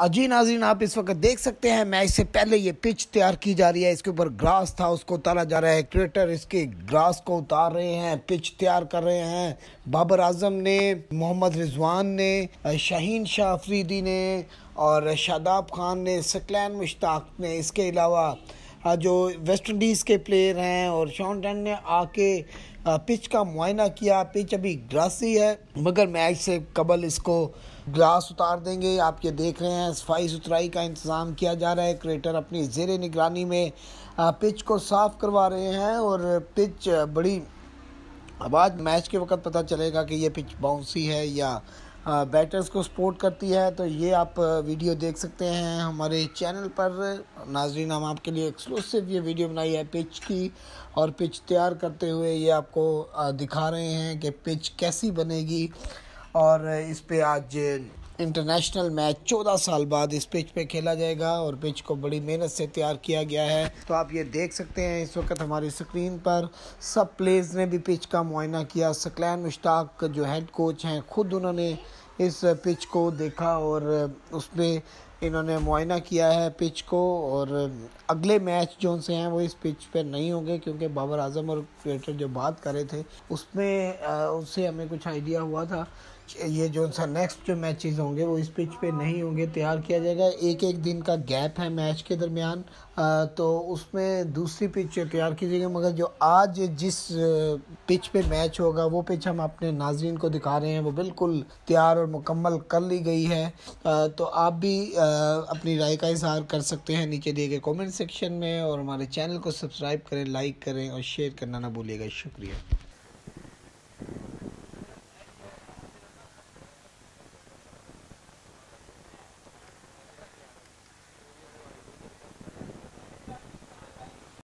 अजी नाजरीन आप इस वक्त देख सकते हैं मैच से पहले ये पिच तैयार की जा रही है इसके ऊपर ग्रास था उसको उतारा जा रहा है क्रिकेटर इसके ग्रास को उतार रहे हैं पिच तैयार कर रहे हैं बाबर आजम ने मोहम्मद रिजवान ने शाहीन शाह अफरीदी ने और शादाब खान ने सकलैन मुश्ताक ने इसके अलावा जो वेस्ट इंडीज़ के प्लेयर हैं और शॉन टन ने आके पिच का मुआयना किया पिच अभी ग्रासी है मगर मैच से कबल इसको ग्रास उतार देंगे आप ये देख रहे हैं सफाई सुथराई का इंतज़ाम किया जा रहा है क्रिएटर अपनी जेर निगरानी में पिच को साफ़ करवा रहे हैं और पिच बड़ी अब आज मैच के वक्त पता चलेगा कि ये पिच बाउंसी है या बैटर्स को सपोर्ट करती है तो ये आप वीडियो देख सकते हैं हमारे चैनल पर नाजरीन हम आपके लिए एक्सक्लूसिव ये वीडियो बनाई है पिच की और पिच तैयार करते हुए ये आपको दिखा रहे हैं कि पिच कैसी बनेगी और इस पर आज इंटरनेशनल मैच 14 साल बाद इस पिच पे खेला जाएगा और पिच को बड़ी मेहनत से तैयार किया गया है तो आप ये देख सकते हैं इस वक्त हमारी स्क्रीन पर सब प्लेयर्स ने भी पिच का मुआयना किया सकलैन मुश्ताक जो हेड कोच हैं खुद उन्होंने इस पिच को देखा और उसमें इन्होंने मुआयना किया है पिच को और अगले मैच जो से हैं वो इस पिच पर नहीं होंगे क्योंकि बाबर आजम और क्रिकेटर जो बात कर रहे थे उसमें उससे हमें कुछ आइडिया हुआ था ये जो सा नेक्स्ट जो मैचेस होंगे वो इस पिच पे नहीं होंगे तैयार किया जाएगा एक एक दिन का गैप है मैच के दरमियान तो उसमें दूसरी पिच तैयार की जाएगी मगर जो आज जिस पिच पे मैच होगा वो पिच हम अपने नाजरन को दिखा रहे हैं वो बिल्कुल तैयार और मुकम्मल कर ली गई है तो आप भी अपनी राय का इजहार कर सकते हैं नीचे दिए गए कमेंट सेक्शन में और हमारे चैनल को सब्सक्राइब करें लाइक करें और शेयर करना ना भूलिएगा शुक्रिया